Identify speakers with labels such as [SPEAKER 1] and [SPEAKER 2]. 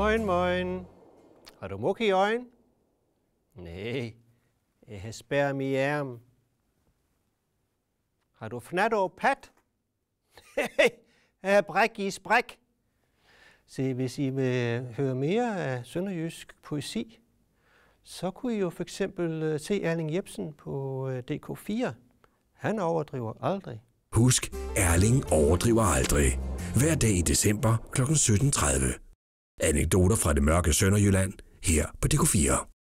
[SPEAKER 1] Moin, moin. Har du muk i øjen? Nej, jeg har spærret mig arm. Har du fnat over pat? Nej, bræk i spræk.
[SPEAKER 2] Se, hvis I vil høre mere af sønderjysk poesi, så kunne I jo for eksempel øh, se Erling Jebsen på øh, DK4. Han overdriver aldrig.
[SPEAKER 3] Husk, Erling overdriver aldrig. Hver dag i december kl.
[SPEAKER 4] 17.30. Anekdoter fra det mørke Sønderjylland her på DK4.